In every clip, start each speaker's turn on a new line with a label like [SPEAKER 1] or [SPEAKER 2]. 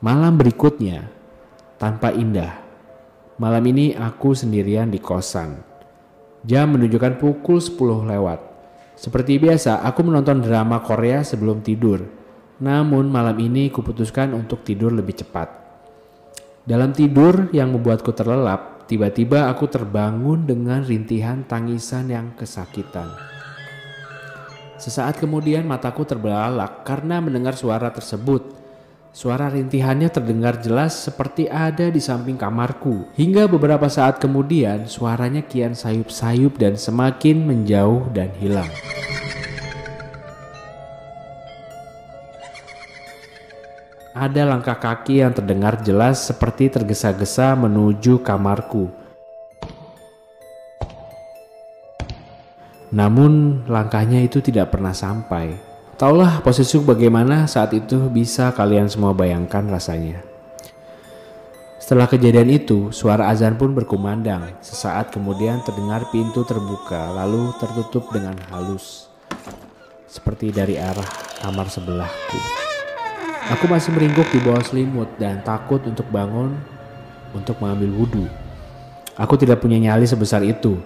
[SPEAKER 1] Malam berikutnya, tanpa indah. Malam ini aku sendirian di kosan. Jam menunjukkan pukul 10 lewat. Seperti biasa, aku menonton drama Korea sebelum tidur. Namun malam ini kuputuskan untuk tidur lebih cepat. Dalam tidur yang membuatku terlelap, tiba-tiba aku terbangun dengan rintihan tangisan yang kesakitan. Sesaat kemudian mataku terbelalak karena mendengar suara tersebut Suara rintihannya terdengar jelas seperti ada di samping kamarku. Hingga beberapa saat kemudian suaranya kian sayup-sayup dan semakin menjauh dan hilang. Ada langkah kaki yang terdengar jelas seperti tergesa-gesa menuju kamarku. Namun langkahnya itu tidak pernah sampai. Taulah posisi bagaimana saat itu bisa kalian semua bayangkan rasanya. Setelah kejadian itu, suara azan pun berkumandang. Sesaat kemudian terdengar pintu terbuka lalu tertutup dengan halus. Seperti dari arah kamar sebelahku. Aku masih meringkuk di bawah selimut dan takut untuk bangun untuk mengambil wudhu. Aku tidak punya nyali sebesar itu.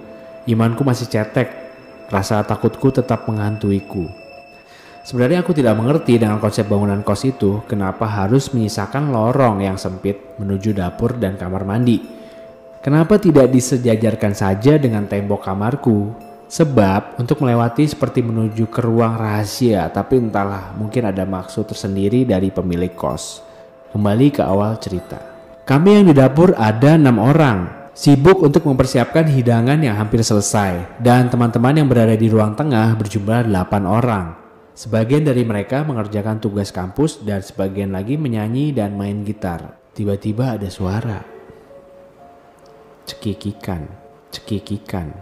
[SPEAKER 1] Imanku masih cetek. Rasa takutku tetap menghantuiku. Sebenarnya aku tidak mengerti dengan konsep bangunan kos itu kenapa harus menyisakan lorong yang sempit menuju dapur dan kamar mandi. Kenapa tidak disejajarkan saja dengan tembok kamarku? Sebab untuk melewati seperti menuju ke ruang rahasia tapi entahlah mungkin ada maksud tersendiri dari pemilik kos. Kembali ke awal cerita. Kami yang di dapur ada enam orang, sibuk untuk mempersiapkan hidangan yang hampir selesai dan teman-teman yang berada di ruang tengah berjumlah 8 orang. Sebagian dari mereka mengerjakan tugas kampus dan sebagian lagi menyanyi dan main gitar. Tiba-tiba ada suara. Cekikikan, cekikikan.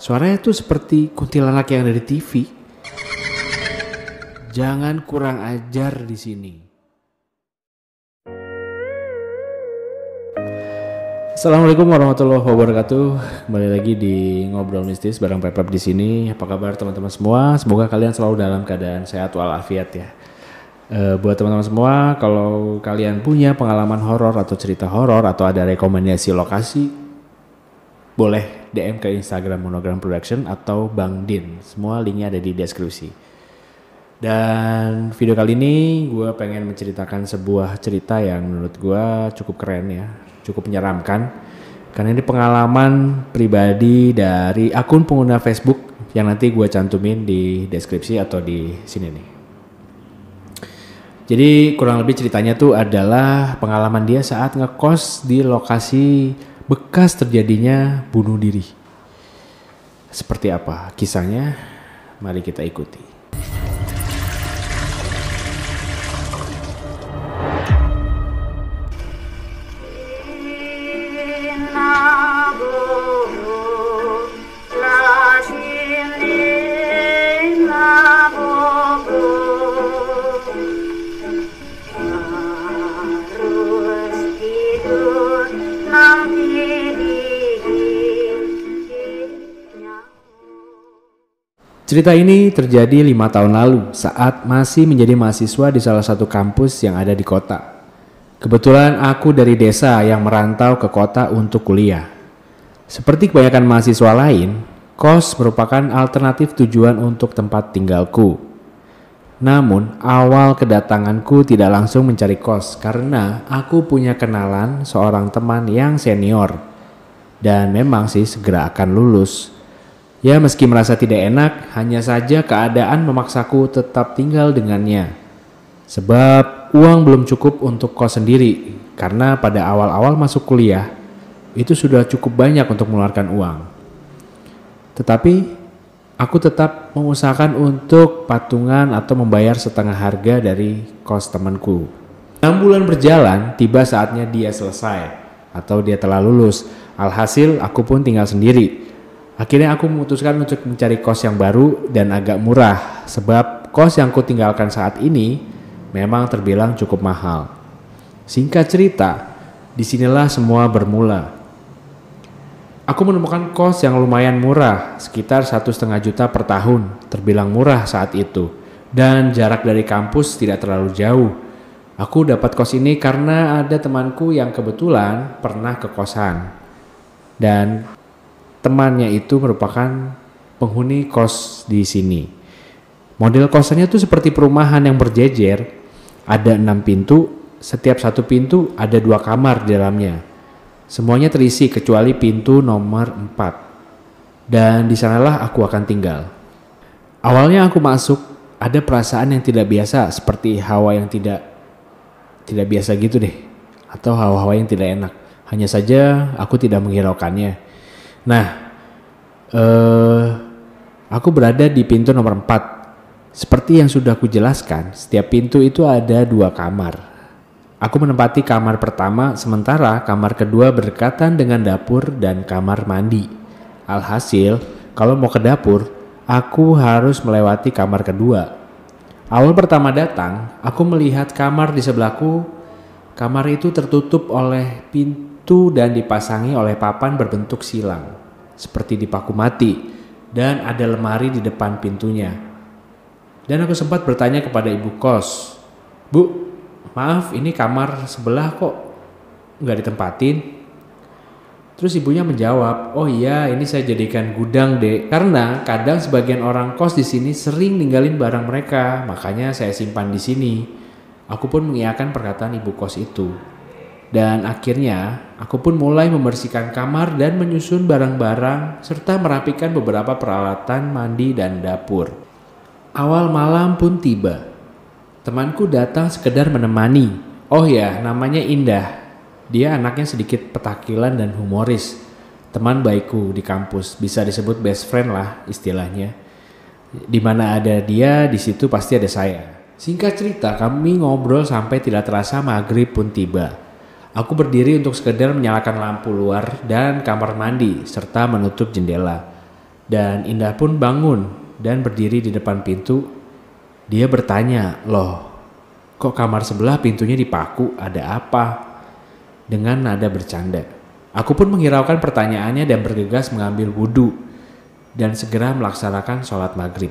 [SPEAKER 1] Suaranya tuh seperti kuntilanak yang dari TV. Jangan kurang ajar di sini. Assalamualaikum warahmatullahi wabarakatuh. Kembali lagi di ngobrol mistis bareng Pepep di sini. Apa kabar teman-teman semua? Semoga kalian selalu dalam keadaan sehat walafiat ya. E, buat teman-teman semua, kalau kalian punya pengalaman horor atau cerita horor atau ada rekomendasi lokasi, boleh DM ke Instagram Monogram Production atau Bang Din. Semua linknya ada di deskripsi. Dan video kali ini gue pengen menceritakan sebuah cerita yang menurut gue cukup keren ya cukup menyeramkan karena ini pengalaman pribadi dari akun pengguna Facebook yang nanti gue cantumin di deskripsi atau di sini nih. Jadi kurang lebih ceritanya tuh adalah pengalaman dia saat ngekos di lokasi bekas terjadinya bunuh diri. Seperti apa kisahnya? Mari kita ikuti. Cerita ini terjadi lima tahun lalu saat masih menjadi mahasiswa di salah satu kampus yang ada di kota. Kebetulan aku dari desa yang merantau ke kota untuk kuliah. Seperti kebanyakan mahasiswa lain, kos merupakan alternatif tujuan untuk tempat tinggalku. Namun, awal kedatanganku tidak langsung mencari kos karena aku punya kenalan seorang teman yang senior. Dan memang sih segera akan lulus Ya meski merasa tidak enak, hanya saja keadaan memaksaku tetap tinggal dengannya. Sebab uang belum cukup untuk kos sendiri, karena pada awal-awal masuk kuliah, itu sudah cukup banyak untuk mengeluarkan uang. Tetapi aku tetap mengusahakan untuk patungan atau membayar setengah harga dari kos temanku. 6 bulan berjalan, tiba saatnya dia selesai atau dia telah lulus. Alhasil aku pun tinggal sendiri Akhirnya aku memutuskan untuk mencari kos yang baru dan agak murah sebab kos yang ku tinggalkan saat ini memang terbilang cukup mahal. Singkat cerita, disinilah semua bermula. Aku menemukan kos yang lumayan murah, sekitar satu setengah juta per tahun, terbilang murah saat itu. Dan jarak dari kampus tidak terlalu jauh. Aku dapat kos ini karena ada temanku yang kebetulan pernah ke kosan. Dan temannya itu merupakan penghuni kos di sini. Model kosannya itu seperti perumahan yang berjejer, ada enam pintu, setiap satu pintu ada dua kamar di dalamnya. Semuanya terisi kecuali pintu nomor 4. Dan di sanalah aku akan tinggal. Awalnya aku masuk, ada perasaan yang tidak biasa seperti hawa yang tidak tidak biasa gitu deh atau hawa-hawa yang tidak enak. Hanya saja aku tidak menghiraukannya Nah, eh, aku berada di pintu nomor 4. Seperti yang sudah aku jelaskan, setiap pintu itu ada dua kamar. Aku menempati kamar pertama, sementara kamar kedua berdekatan dengan dapur dan kamar mandi. Alhasil, kalau mau ke dapur, aku harus melewati kamar kedua. Awal pertama datang, aku melihat kamar di sebelahku. Kamar itu tertutup oleh pintu itu dan dipasangi oleh papan berbentuk silang, seperti dipaku mati, dan ada lemari di depan pintunya. Dan aku sempat bertanya kepada ibu kos, Bu, maaf ini kamar sebelah kok nggak ditempatin? Terus ibunya menjawab, oh iya ini saya jadikan gudang deh. Karena kadang sebagian orang kos di sini sering ninggalin barang mereka, makanya saya simpan di sini. Aku pun mengiyakan perkataan ibu kos itu. Dan akhirnya, aku pun mulai membersihkan kamar dan menyusun barang-barang serta merapikan beberapa peralatan mandi dan dapur. Awal malam pun tiba. Temanku datang sekedar menemani. Oh ya, namanya Indah. Dia anaknya sedikit petakilan dan humoris. Teman baikku di kampus, bisa disebut best friend lah istilahnya. Di mana ada dia, di situ pasti ada saya. Singkat cerita, kami ngobrol sampai tidak terasa maghrib pun tiba. Aku berdiri untuk sekedar menyalakan lampu luar dan kamar mandi serta menutup jendela. Dan Indah pun bangun dan berdiri di depan pintu. Dia bertanya, loh kok kamar sebelah pintunya dipaku ada apa? Dengan nada bercanda. Aku pun menghiraukan pertanyaannya dan bergegas mengambil wudhu dan segera melaksanakan sholat maghrib.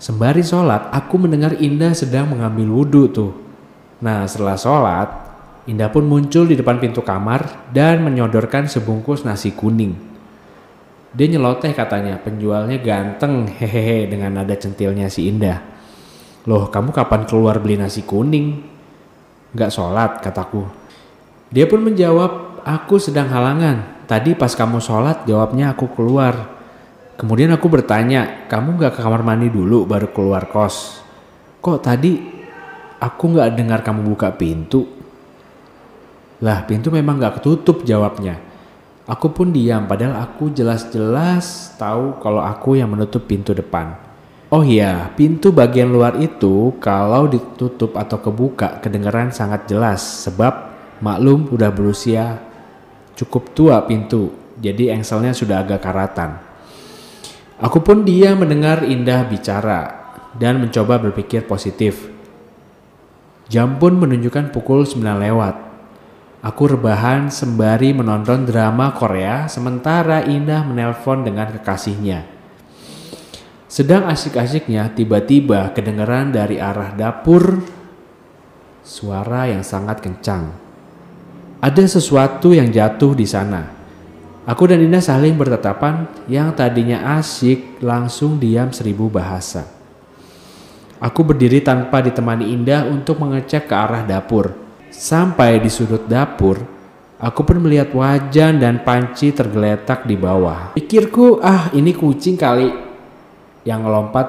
[SPEAKER 1] Sembari sholat, aku mendengar Indah sedang mengambil wudhu tuh. Nah setelah sholat, Indah pun muncul di depan pintu kamar dan menyodorkan sebungkus nasi kuning. Dia nyeloteh katanya, penjualnya ganteng, hehehe dengan nada centilnya si Indah. Loh kamu kapan keluar beli nasi kuning? Gak sholat kataku. Dia pun menjawab, aku sedang halangan. Tadi pas kamu sholat jawabnya aku keluar. Kemudian aku bertanya, kamu gak ke kamar mandi dulu baru keluar kos? Kok tadi aku gak dengar kamu buka pintu? Lah pintu memang gak ketutup jawabnya. Aku pun diam padahal aku jelas-jelas tahu kalau aku yang menutup pintu depan. Oh iya, pintu bagian luar itu kalau ditutup atau kebuka kedengaran sangat jelas sebab maklum udah berusia cukup tua pintu jadi engselnya sudah agak karatan. Aku pun dia mendengar Indah bicara dan mencoba berpikir positif. Jam pun menunjukkan pukul 9 lewat. Aku rebahan sembari menonton drama Korea sementara Indah menelpon dengan kekasihnya. Sedang asik-asiknya tiba-tiba kedengaran dari arah dapur suara yang sangat kencang. Ada sesuatu yang jatuh di sana. Aku dan Indah saling bertatapan yang tadinya asik langsung diam seribu bahasa. Aku berdiri tanpa ditemani Indah untuk mengecek ke arah dapur. Sampai di sudut dapur, aku pun melihat wajan dan panci tergeletak di bawah. Pikirku, ah ini kucing kali yang melompat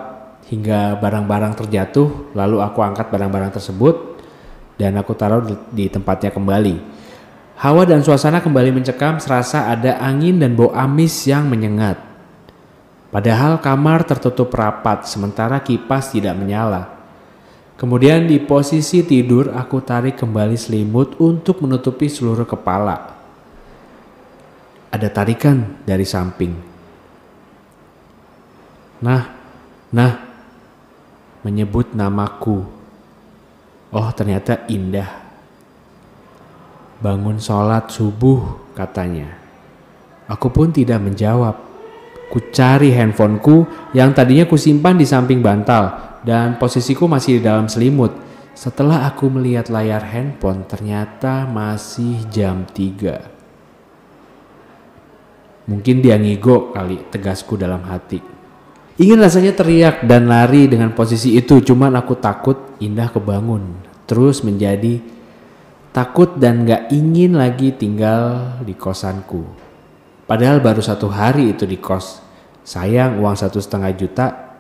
[SPEAKER 1] hingga barang-barang terjatuh. Lalu aku angkat barang-barang tersebut dan aku taruh di tempatnya kembali. Hawa dan suasana kembali mencekam serasa ada angin dan bau amis yang menyengat. Padahal kamar tertutup rapat sementara kipas tidak menyala. Kemudian di posisi tidur aku tarik kembali selimut untuk menutupi seluruh kepala. Ada tarikan dari samping. Nah, nah, menyebut namaku. Oh ternyata indah. Bangun sholat subuh katanya. Aku pun tidak menjawab. Ku cari handphoneku yang tadinya ku simpan di samping bantal dan posisiku masih di dalam selimut. Setelah aku melihat layar handphone, ternyata masih jam 3. Mungkin dia ngigo kali tegasku dalam hati. Ingin rasanya teriak dan lari dengan posisi itu, cuman aku takut indah kebangun. Terus menjadi takut dan gak ingin lagi tinggal di kosanku. Padahal baru satu hari itu di kos. Sayang uang satu setengah juta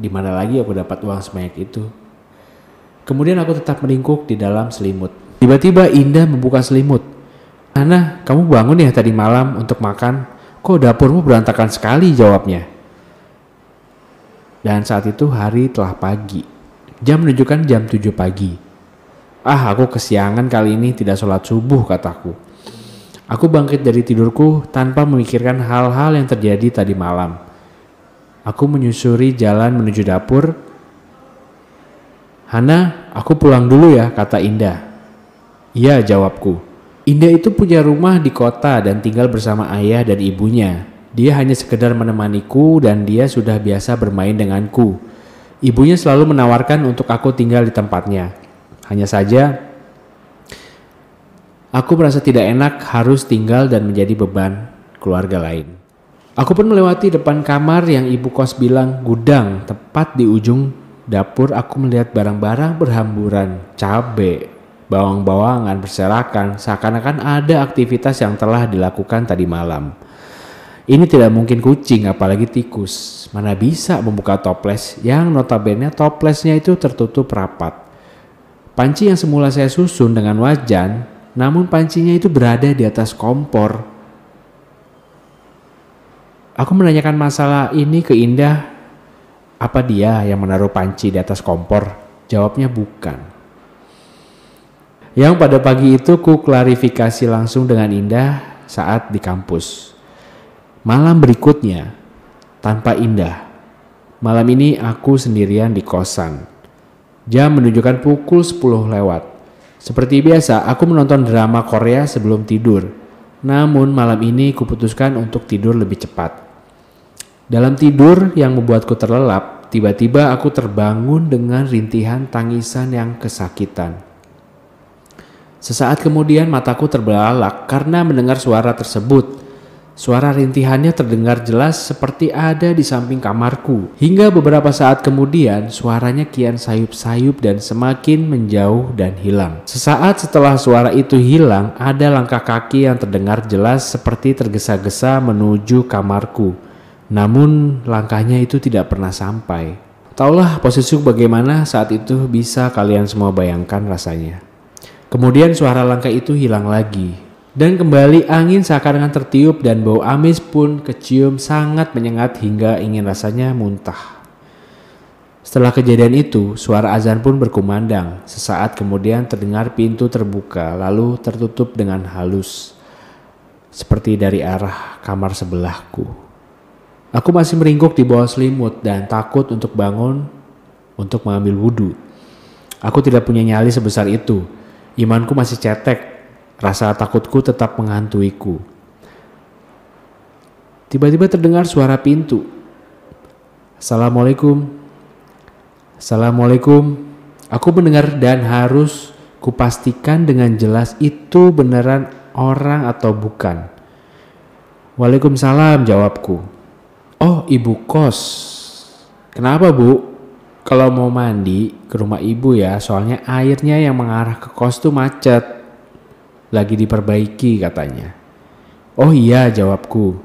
[SPEAKER 1] di mana lagi aku dapat uang sebanyak itu? Kemudian aku tetap meringkuk di dalam selimut. Tiba-tiba Indah membuka selimut. Ana, kamu bangun ya tadi malam untuk makan? Kok dapurmu berantakan sekali jawabnya. Dan saat itu hari telah pagi. Jam menunjukkan jam 7 pagi. Ah, aku kesiangan kali ini tidak sholat subuh, kataku. Aku bangkit dari tidurku tanpa memikirkan hal-hal yang terjadi tadi malam. Aku menyusuri jalan menuju dapur. Hana, aku pulang dulu ya, kata Indah. Iya, jawabku. Indah itu punya rumah di kota dan tinggal bersama ayah dan ibunya. Dia hanya sekedar menemaniku dan dia sudah biasa bermain denganku. Ibunya selalu menawarkan untuk aku tinggal di tempatnya. Hanya saja, aku merasa tidak enak harus tinggal dan menjadi beban keluarga lain. Aku pun melewati depan kamar yang ibu kos bilang gudang, tepat di ujung dapur aku melihat barang-barang berhamburan, cabe, bawang-bawangan berserakan, seakan-akan ada aktivitas yang telah dilakukan tadi malam. Ini tidak mungkin kucing apalagi tikus. Mana bisa membuka toples yang notabene toplesnya itu tertutup rapat. Panci yang semula saya susun dengan wajan, namun pancinya itu berada di atas kompor Aku menanyakan masalah ini ke Indah. Apa dia yang menaruh panci di atas kompor? Jawabnya bukan. Yang pada pagi itu ku klarifikasi langsung dengan Indah saat di kampus. Malam berikutnya, tanpa Indah. Malam ini aku sendirian di kosan. Jam menunjukkan pukul 10 lewat. Seperti biasa, aku menonton drama Korea sebelum tidur. Namun malam ini kuputuskan untuk tidur lebih cepat. Dalam tidur yang membuatku terlelap, tiba-tiba aku terbangun dengan rintihan tangisan yang kesakitan. Sesaat kemudian mataku terbelalak karena mendengar suara tersebut. Suara rintihannya terdengar jelas seperti ada di samping kamarku. Hingga beberapa saat kemudian suaranya kian sayup-sayup dan semakin menjauh dan hilang. Sesaat setelah suara itu hilang, ada langkah kaki yang terdengar jelas seperti tergesa-gesa menuju kamarku. Namun langkahnya itu tidak pernah sampai. Taulah posisi bagaimana saat itu bisa kalian semua bayangkan rasanya. Kemudian suara langkah itu hilang lagi. Dan kembali angin seakan-akan tertiup dan bau amis pun kecium sangat menyengat hingga ingin rasanya muntah. Setelah kejadian itu, suara azan pun berkumandang. Sesaat kemudian terdengar pintu terbuka lalu tertutup dengan halus. Seperti dari arah kamar sebelahku. Aku masih meringkuk di bawah selimut dan takut untuk bangun untuk mengambil wudhu. Aku tidak punya nyali sebesar itu. Imanku masih cetek. Rasa takutku tetap menghantuiku. Tiba-tiba terdengar suara pintu. Assalamualaikum. Assalamualaikum. Aku mendengar dan harus kupastikan dengan jelas itu beneran orang atau bukan. Waalaikumsalam jawabku. Oh, ibu kos. Kenapa, Bu? Kalau mau mandi ke rumah ibu ya, soalnya airnya yang mengarah ke kos tuh macet. Lagi diperbaiki katanya. Oh iya, jawabku.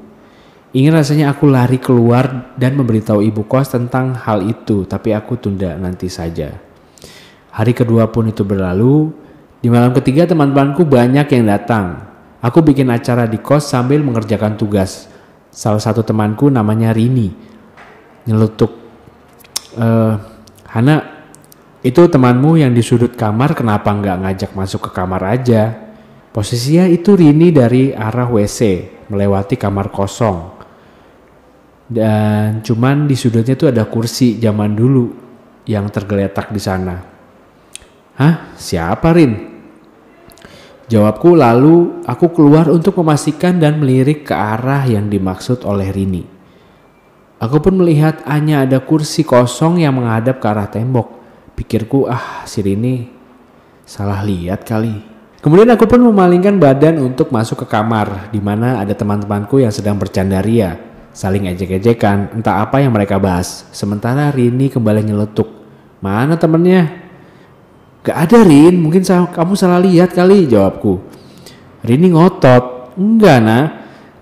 [SPEAKER 1] Ingin rasanya aku lari keluar dan memberitahu ibu kos tentang hal itu, tapi aku tunda nanti saja. Hari kedua pun itu berlalu. Di malam ketiga teman-temanku banyak yang datang. Aku bikin acara di kos sambil mengerjakan tugas salah satu temanku namanya Rini nyelutuk eh, Hana itu temanmu yang di sudut kamar kenapa nggak ngajak masuk ke kamar aja posisinya itu Rini dari arah WC melewati kamar kosong dan cuman di sudutnya tuh ada kursi zaman dulu yang tergeletak di sana. Hah? Siapa Rin? Jawabku lalu aku keluar untuk memastikan dan melirik ke arah yang dimaksud oleh Rini. Aku pun melihat hanya ada kursi kosong yang menghadap ke arah tembok. Pikirku, ah si Rini salah lihat kali. Kemudian aku pun memalingkan badan untuk masuk ke kamar di mana ada teman-temanku yang sedang bercanda ria. saling ejek-ejekan, entah apa yang mereka bahas. Sementara Rini kembali nyeletuk. Mana temennya? Gak ada Rin, mungkin sa kamu salah lihat kali jawabku. Rini ngotot. Enggak nah,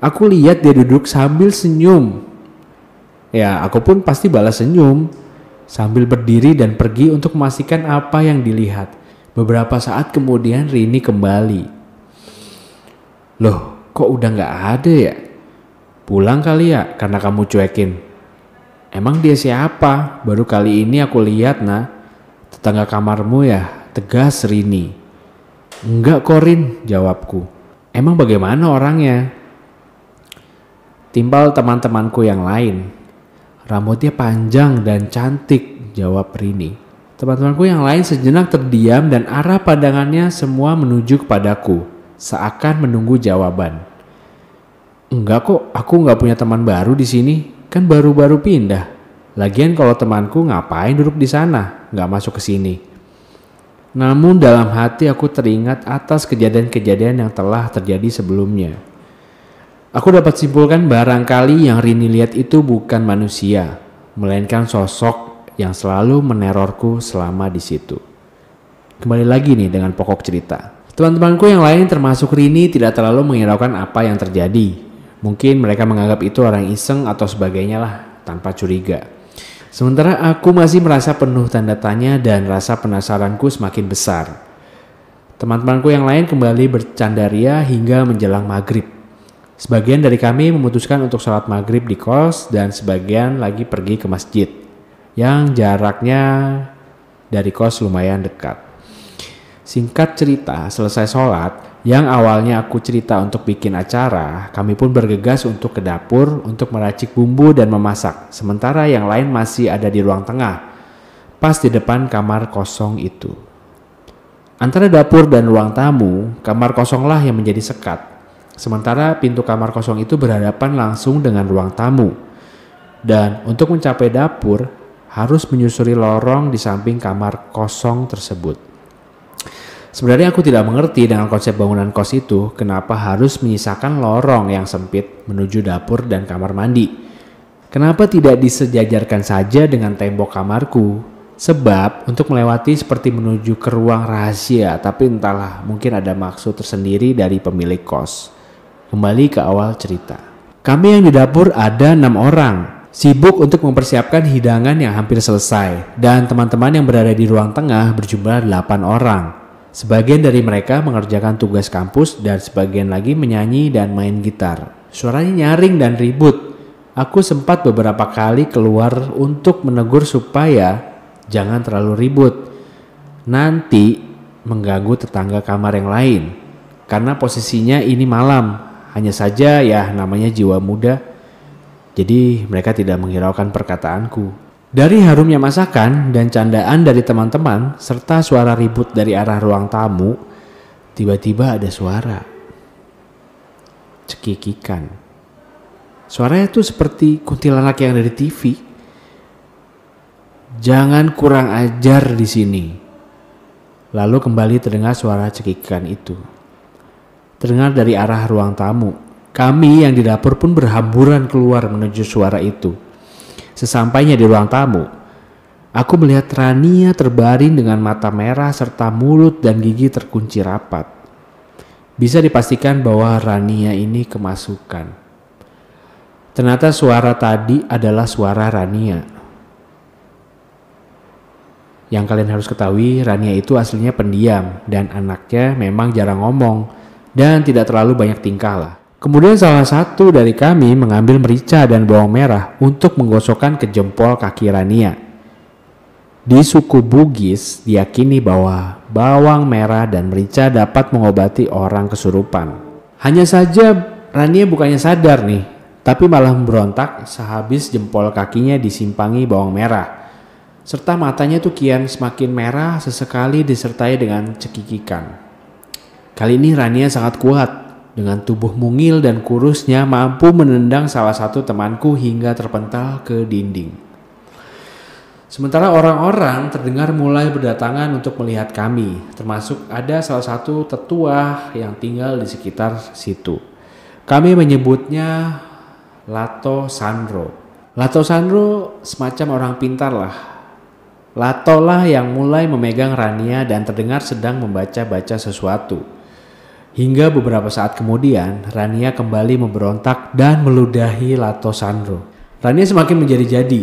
[SPEAKER 1] aku lihat dia duduk sambil senyum. Ya aku pun pasti balas senyum. Sambil berdiri dan pergi untuk memastikan apa yang dilihat. Beberapa saat kemudian Rini kembali. Loh, kok udah gak ada ya? Pulang kali ya karena kamu cuekin. Emang dia siapa? Baru kali ini aku lihat nah. Tangga kamarmu ya, tegas Rini. Enggak Korin, jawabku. Emang bagaimana orangnya? Timbal teman-temanku yang lain. Rambutnya panjang dan cantik, jawab Rini. Teman-temanku yang lain sejenak terdiam dan arah pandangannya semua menuju kepadaku, seakan menunggu jawaban. Enggak kok, aku nggak punya teman baru di sini, kan baru-baru pindah. Lagian kalau temanku ngapain duduk di sana, nggak masuk ke sini. Namun dalam hati aku teringat atas kejadian-kejadian yang telah terjadi sebelumnya. Aku dapat simpulkan barangkali yang Rini lihat itu bukan manusia, melainkan sosok yang selalu menerorku selama di situ. Kembali lagi nih dengan pokok cerita. Teman-temanku yang lain termasuk Rini tidak terlalu menghiraukan apa yang terjadi. Mungkin mereka menganggap itu orang iseng atau sebagainya lah, tanpa curiga. Sementara aku masih merasa penuh tanda tanya dan rasa penasaranku semakin besar. Teman-temanku yang lain kembali bercandaria hingga menjelang maghrib. Sebagian dari kami memutuskan untuk sholat maghrib di kos dan sebagian lagi pergi ke masjid yang jaraknya dari kos lumayan dekat. Singkat cerita, selesai sholat, yang awalnya aku cerita untuk bikin acara, kami pun bergegas untuk ke dapur untuk meracik bumbu dan memasak, sementara yang lain masih ada di ruang tengah, pas di depan kamar kosong itu. Antara dapur dan ruang tamu, kamar kosonglah yang menjadi sekat, sementara pintu kamar kosong itu berhadapan langsung dengan ruang tamu. Dan untuk mencapai dapur, harus menyusuri lorong di samping kamar kosong tersebut. Sebenarnya aku tidak mengerti dengan konsep bangunan kos itu kenapa harus menyisakan lorong yang sempit menuju dapur dan kamar mandi. Kenapa tidak disejajarkan saja dengan tembok kamarku? Sebab untuk melewati seperti menuju ke ruang rahasia, tapi entahlah mungkin ada maksud tersendiri dari pemilik kos. Kembali ke awal cerita. Kami yang di dapur ada enam orang, sibuk untuk mempersiapkan hidangan yang hampir selesai, dan teman-teman yang berada di ruang tengah berjumlah delapan orang. Sebagian dari mereka mengerjakan tugas kampus dan sebagian lagi menyanyi dan main gitar. Suaranya nyaring dan ribut. Aku sempat beberapa kali keluar untuk menegur supaya jangan terlalu ribut. Nanti mengganggu tetangga kamar yang lain. Karena posisinya ini malam, hanya saja ya namanya jiwa muda. Jadi mereka tidak menghiraukan perkataanku. Dari harumnya masakan dan candaan dari teman-teman, serta suara ribut dari arah ruang tamu, tiba-tiba ada suara. Cekikikan. Suaranya itu seperti kuntilanak yang dari TV. Jangan kurang ajar di sini. Lalu kembali terdengar suara cekikikan itu. Terdengar dari arah ruang tamu. Kami yang di dapur pun berhamburan keluar menuju suara itu. Sesampainya di ruang tamu, aku melihat Rania terbaring dengan mata merah serta mulut dan gigi terkunci rapat. Bisa dipastikan bahwa Rania ini kemasukan. Ternyata suara tadi adalah suara Rania. Yang kalian harus ketahui, Rania itu aslinya pendiam dan anaknya memang jarang ngomong dan tidak terlalu banyak tingkah lah. Kemudian salah satu dari kami mengambil merica dan bawang merah untuk menggosokkan ke jempol kaki Rania. Di suku Bugis diyakini bahwa bawang merah dan merica dapat mengobati orang kesurupan. Hanya saja Rania bukannya sadar nih, tapi malah memberontak sehabis jempol kakinya disimpangi bawang merah. Serta matanya tuh kian semakin merah sesekali disertai dengan cekikikan. Kali ini Rania sangat kuat dengan tubuh mungil dan kurusnya mampu menendang salah satu temanku hingga terpental ke dinding. Sementara orang-orang terdengar mulai berdatangan untuk melihat kami, termasuk ada salah satu tetua yang tinggal di sekitar situ. Kami menyebutnya Lato Sandro. Lato Sandro semacam orang pintar lah. Lato lah yang mulai memegang Rania dan terdengar sedang membaca-baca sesuatu. Hingga beberapa saat kemudian, Rania kembali memberontak dan meludahi Lato Sandro. Rania semakin menjadi-jadi,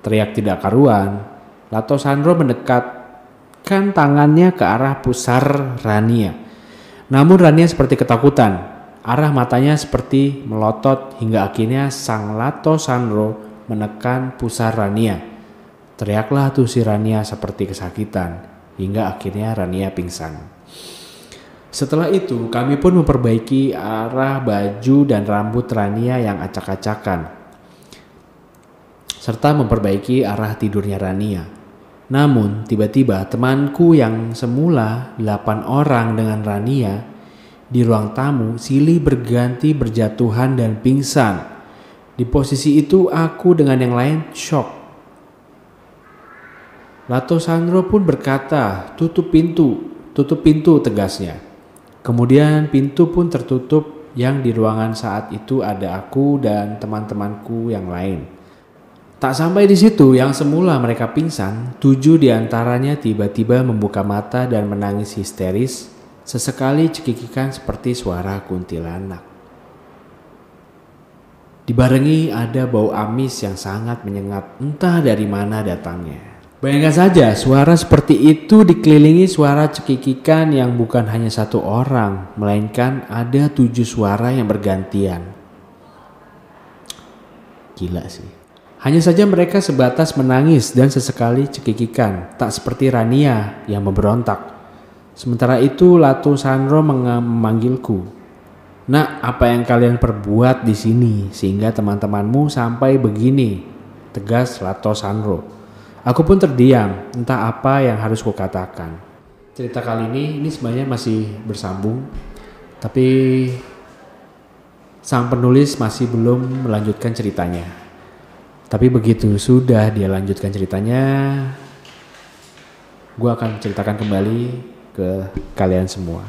[SPEAKER 1] teriak tidak karuan. Lato Sandro mendekatkan tangannya ke arah pusar Rania. Namun Rania seperti ketakutan. Arah matanya seperti melotot hingga akhirnya sang Lato Sandro menekan pusar Rania. Teriaklah tuh si Rania seperti kesakitan hingga akhirnya Rania pingsan. Setelah itu, kami pun memperbaiki arah baju dan rambut Rania yang acak-acakan, serta memperbaiki arah tidurnya Rania. Namun, tiba-tiba temanku yang semula delapan orang dengan Rania di ruang tamu silih berganti berjatuhan dan pingsan. Di posisi itu aku dengan yang lain shock. Lato Sandro pun berkata, tutup pintu, tutup pintu tegasnya. Kemudian pintu pun tertutup yang di ruangan saat itu ada aku dan teman-temanku yang lain. Tak sampai di situ yang semula mereka pingsan, tujuh diantaranya tiba-tiba membuka mata dan menangis histeris, sesekali cekikikan seperti suara kuntilanak. Dibarengi ada bau amis yang sangat menyengat entah dari mana datangnya. Bayangkan saja suara seperti itu dikelilingi suara cekikikan yang bukan hanya satu orang, melainkan ada tujuh suara yang bergantian. Gila sih. Hanya saja mereka sebatas menangis dan sesekali cekikikan, tak seperti Rania yang memberontak. Sementara itu Latu Sandro memanggilku. Nak, apa yang kalian perbuat di sini sehingga teman-temanmu sampai begini? Tegas Lato Sandro. Aku pun terdiam, entah apa yang harus kukatakan. Cerita kali ini, ini sebenarnya masih bersambung, tapi sang penulis masih belum melanjutkan ceritanya. Tapi begitu sudah dia lanjutkan ceritanya, gue akan ceritakan kembali ke kalian semua.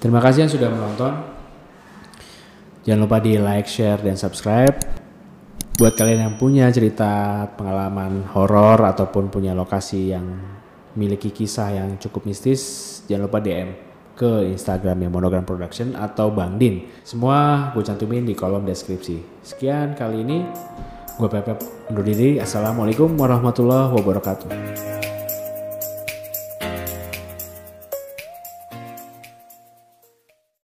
[SPEAKER 1] Terima kasih yang sudah menonton. Jangan lupa di like, share, dan subscribe buat kalian yang punya cerita pengalaman horor ataupun punya lokasi yang miliki kisah yang cukup mistis, jangan lupa DM ke Instagramnya Monogram Production atau Bang Din. Semua gue cantumin di kolom deskripsi. Sekian kali ini, gue Pepep undur diri. Assalamualaikum warahmatullahi wabarakatuh.